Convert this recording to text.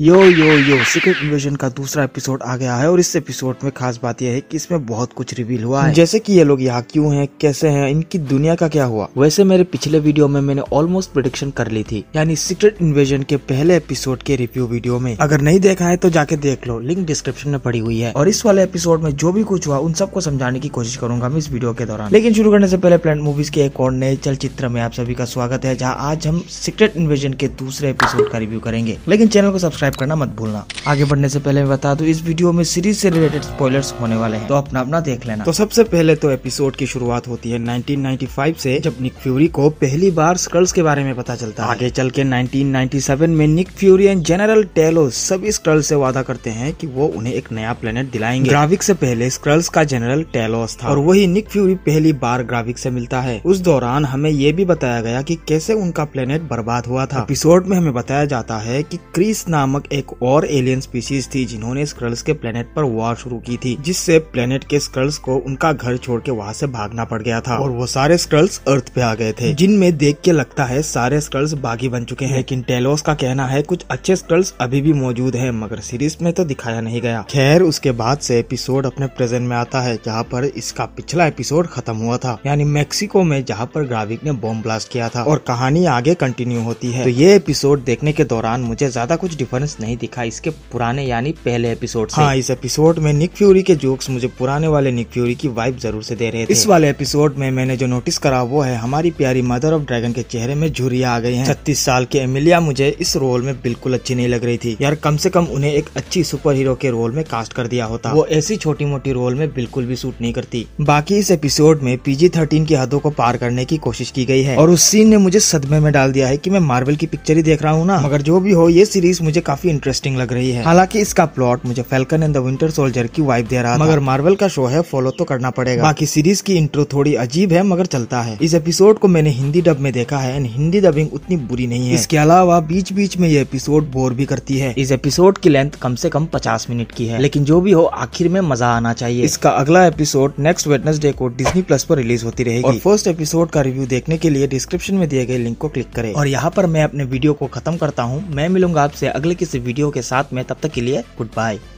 यो यो यो secret invasion का दूसरा episode आ गया है और इस एपिसोड में खास बात यह है कि इसमें बहुत कुछ रिवील हुआ है जैसे कि ये लोग यहाँ क्यों हैं कैसे हैं इनकी दुनिया का क्या हुआ वैसे मेरे पिछले वीडियो में मैंने ऑलमोस्ट प्रोडिक्शन कर ली थी यानी सीक्रेट इन्वेजन के पहले एपिसोड के रिव्यू वीडियो में अगर नहीं देखा है तो जाके देख लो लिंक डिस्क्रिप्शन में पड़ी हुई है और इस वाले एपिसोड में जो भी कुछ हुआ उन सबको समझाने की कोशिश करूंगा मैं इस वीडियो के दौरान लेकिन शुरू करने से पहले प्लेट मूवीज के एक और नए चलचित्र में आप सभी का स्वागत है जहाँ आज हम सीक्रेट इन्वेजन के दूसरे एपिसोड का रिव्यू करेंगे लेकिन चैनल को सब्सक्राइब सब्सक्राइब करना मत भूलना आगे बढ़ने से पहले मैं बता दूं इस वीडियो में सीरीज से रिलेटेड स्पॉयलर्स होने वाले हैं तो अपना अपना देख लेना तो सबसे पहले तो एपिसोड की शुरुआत होती है 1995 से जब निक फ्यूरी को पहली बार स्क्रल्स के बारे में पता चलता है आगे चल के नाइनटीन में Nick Fury and general Talos सभी स्क्रल से वादा करते हैं की वो उन्हें एक नया प्लेनेट दिलाएंगे ग्राविक से पहले स्क्रल्स का जनरल टेलोस था और वही निक फ्यूरी पहली बार ग्राविक से मिलता है उस दौरान हमें ये भी बताया गया की कैसे उनका प्लेनेट बर्बाद हुआ था एपिसोड में हमें बताया जाता है कि क्रिस नामक नामक एक और एलियन स्पीसीज थी जिन्होंने स्क्रल्स के प्लेनेट पर वार शुरू की थी जिससे प्लेनेट के स्क्रल्स को उनका घर छोड़ के वहाँ से भागना पड़ गया था और वो सारे स्क्रल्स अर्थ पे आ गए थे जिनमें देख के लगता है सारे स्क्रल्स बागी बन चुके हैं लेकिन टेलोस का कहना है कुछ अच्छे स्क्रल्स अभी भी मौजूद है मगर सीरीज में तो दिखाया नहीं गया खैर उसके बाद से एपिसोड अपने प्रेजेंट में आता है जहाँ पर इसका पिछला एपिसोड खत्म हुआ था यानी मेक्सिको में जहाँ पर ग्राविक ने बॉम्ब ब्लास्ट किया था और कहानी आगे कंटिन्यू होती है तो ये एपिसोड देखने के दौरान मुझे ज्यादा कुछ डिफरेंस रेफरेंस नहीं दिखा इसके पुराने यानी पहले एपिसोड से हाँ इस एपिसोड में निक फ्यूरी के जोक्स मुझे पुराने वाले निक फ्यूरी की वाइब जरूर से दे रहे थे इस वाले एपिसोड में मैंने जो नोटिस करा वो है हमारी प्यारी मदर ऑफ ड्रैगन के चेहरे में झुरिया आ गई है छत्तीस साल के एमिलिया मुझे इस रोल में बिल्कुल अच्छी नहीं लग रही थी यार कम से कम उन्हें एक अच्छी सुपर हीरो के रोल में कास्ट कर दिया होता वो ऐसी छोटी मोटी रोल में बिल्कुल भी सूट नहीं करती बाकी इस एपिसोड में पीजी थर्टीन की हदों को पार करने की कोशिश की गई है और उस सीन ने मुझे सदमे में डाल दिया है की मैं मार्वल की पिक्चर ही देख रहा हूँ ना मगर जो भी हो ये सीरीज मुझे काफी काफी इंटरेस्टिंग लग रही है हालांकि इसका प्लॉट मुझे Falcon and the Winter Soldier की वाइफ दे रहा है मगर मार्वल का शो है फॉलो तो करना पड़ेगा बाकी सीरीज की इंट्रो थोड़ी अजीब है मगर चलता है इस एपिसोड को मैंने हिंदी डब में देखा है एंड हिंदी डबिंग उतनी बुरी नहीं है इसके अलावा बीच बीच में ये एपिसोड बोर भी करती है इस एपिसोड की लेंथ कम से कम पचास मिनट की है लेकिन जो भी हो आखिर में मजा आना चाहिए इसका अगला एपिसोड नेक्स्ट वेडनेसडे को डिजनी प्लस पर रिलीज होती रहेगी और फर्स्ट एपिसोड का रिव्यू देखने के लिए डिस्क्रिप्शन में दिए गए लिंक को क्लिक करें और यहाँ पर मैं अपने वीडियो को खत्म करता हूँ मैं मिलूंगा आपसे अगले किसी वीडियो के साथ में तब तक के लिए गुड बाय